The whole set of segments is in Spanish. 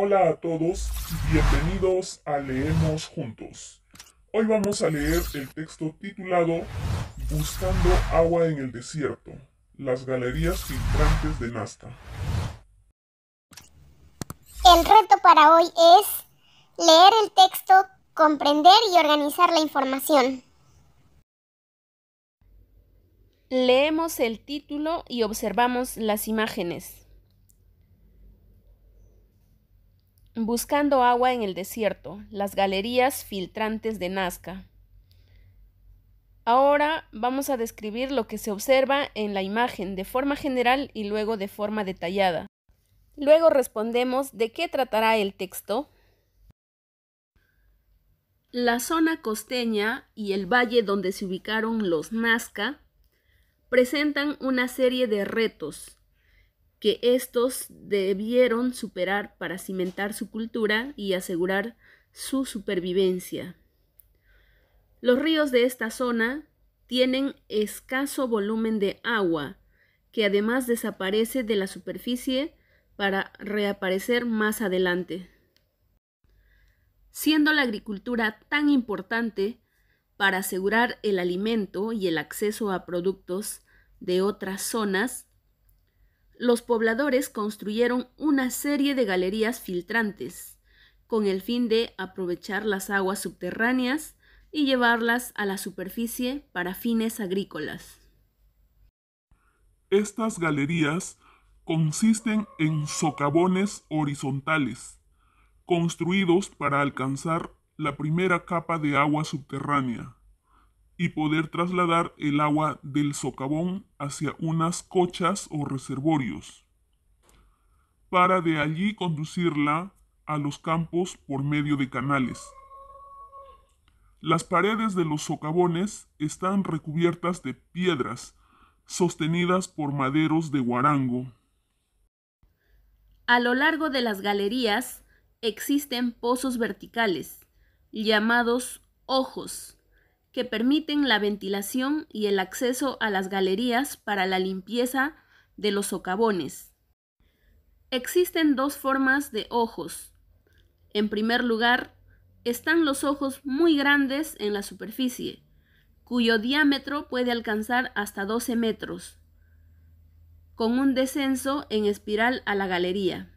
Hola a todos bienvenidos a Leemos Juntos. Hoy vamos a leer el texto titulado Buscando agua en el desierto, las galerías filtrantes de Nasta. El reto para hoy es leer el texto, comprender y organizar la información. Leemos el título y observamos las imágenes. Buscando agua en el desierto, las galerías filtrantes de Nazca. Ahora vamos a describir lo que se observa en la imagen de forma general y luego de forma detallada. Luego respondemos de qué tratará el texto. La zona costeña y el valle donde se ubicaron los Nazca presentan una serie de retos que estos debieron superar para cimentar su cultura y asegurar su supervivencia. Los ríos de esta zona tienen escaso volumen de agua, que además desaparece de la superficie para reaparecer más adelante. Siendo la agricultura tan importante para asegurar el alimento y el acceso a productos de otras zonas, los pobladores construyeron una serie de galerías filtrantes, con el fin de aprovechar las aguas subterráneas y llevarlas a la superficie para fines agrícolas. Estas galerías consisten en socavones horizontales, construidos para alcanzar la primera capa de agua subterránea y poder trasladar el agua del socavón hacia unas cochas o reservorios, para de allí conducirla a los campos por medio de canales. Las paredes de los socavones están recubiertas de piedras sostenidas por maderos de guarango. A lo largo de las galerías existen pozos verticales, llamados ojos, que permiten la ventilación y el acceso a las galerías para la limpieza de los socavones. Existen dos formas de ojos. En primer lugar, están los ojos muy grandes en la superficie, cuyo diámetro puede alcanzar hasta 12 metros, con un descenso en espiral a la galería.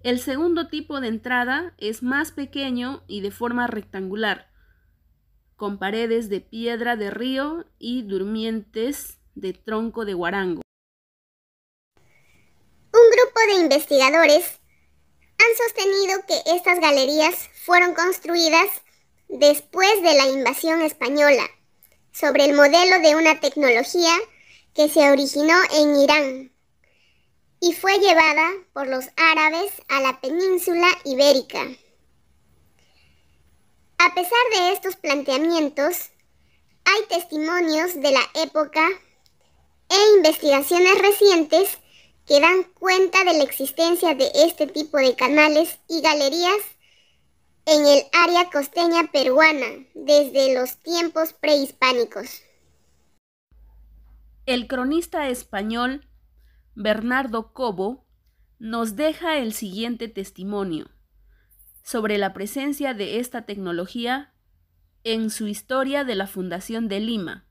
El segundo tipo de entrada es más pequeño y de forma rectangular, con paredes de piedra de río y durmientes de tronco de guarango. Un grupo de investigadores han sostenido que estas galerías fueron construidas después de la invasión española, sobre el modelo de una tecnología que se originó en Irán y fue llevada por los árabes a la península ibérica. A pesar de estos planteamientos, hay testimonios de la época e investigaciones recientes que dan cuenta de la existencia de este tipo de canales y galerías en el área costeña peruana desde los tiempos prehispánicos. El cronista español Bernardo Cobo nos deja el siguiente testimonio sobre la presencia de esta tecnología en su historia de la fundación de Lima,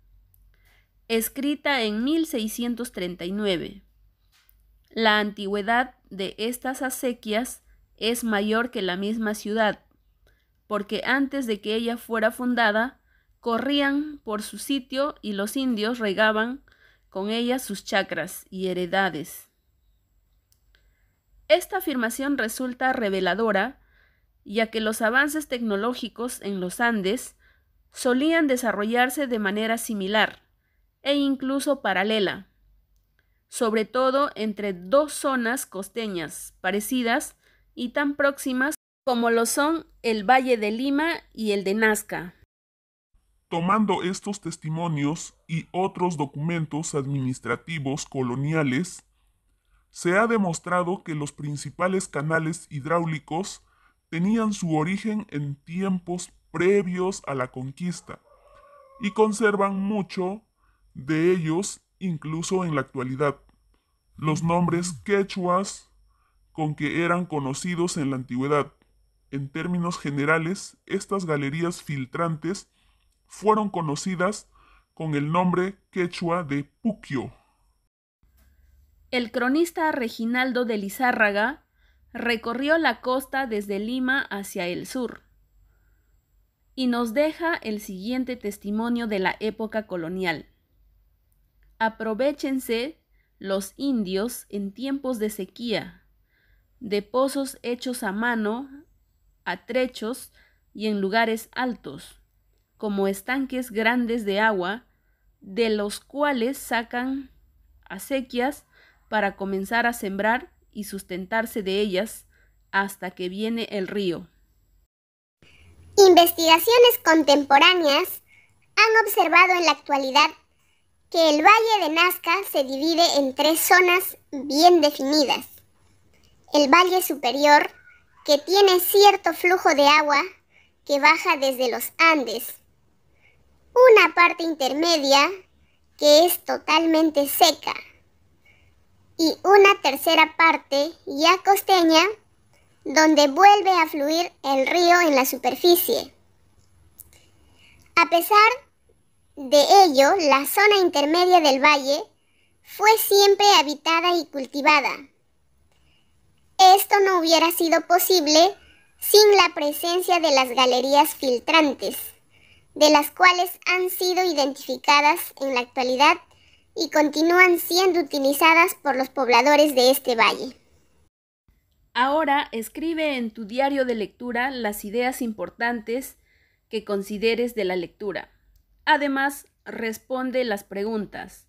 escrita en 1639. La antigüedad de estas acequias es mayor que la misma ciudad, porque antes de que ella fuera fundada, corrían por su sitio y los indios regaban con ellas sus chacras y heredades. Esta afirmación resulta reveladora ya que los avances tecnológicos en los Andes solían desarrollarse de manera similar e incluso paralela, sobre todo entre dos zonas costeñas parecidas y tan próximas como lo son el Valle de Lima y el de Nazca. Tomando estos testimonios y otros documentos administrativos coloniales, se ha demostrado que los principales canales hidráulicos tenían su origen en tiempos previos a la conquista y conservan mucho de ellos incluso en la actualidad. Los nombres quechuas con que eran conocidos en la antigüedad. En términos generales, estas galerías filtrantes fueron conocidas con el nombre quechua de Puquio. El cronista Reginaldo de Lizárraga recorrió la costa desde Lima hacia el sur y nos deja el siguiente testimonio de la época colonial. Aprovechense los indios en tiempos de sequía, de pozos hechos a mano, a trechos y en lugares altos, como estanques grandes de agua, de los cuales sacan acequias para comenzar a sembrar y sustentarse de ellas hasta que viene el río. Investigaciones contemporáneas han observado en la actualidad que el Valle de Nazca se divide en tres zonas bien definidas. El Valle Superior, que tiene cierto flujo de agua que baja desde los Andes. Una parte intermedia, que es totalmente seca y una tercera parte ya costeña, donde vuelve a fluir el río en la superficie. A pesar de ello, la zona intermedia del valle fue siempre habitada y cultivada. Esto no hubiera sido posible sin la presencia de las galerías filtrantes, de las cuales han sido identificadas en la actualidad y continúan siendo utilizadas por los pobladores de este valle. Ahora escribe en tu diario de lectura las ideas importantes que consideres de la lectura. Además, responde las preguntas.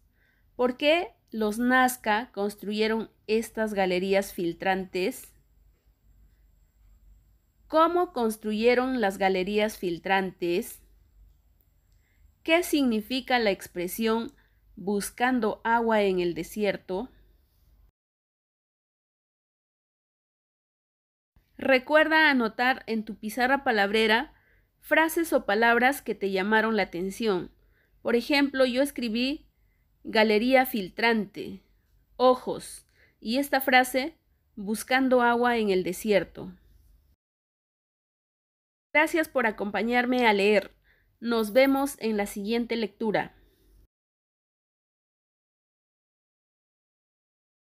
¿Por qué los Nazca construyeron estas galerías filtrantes? ¿Cómo construyeron las galerías filtrantes? ¿Qué significa la expresión buscando agua en el desierto, recuerda anotar en tu pizarra palabrera frases o palabras que te llamaron la atención. Por ejemplo, yo escribí galería filtrante, ojos, y esta frase, buscando agua en el desierto. Gracias por acompañarme a leer. Nos vemos en la siguiente lectura.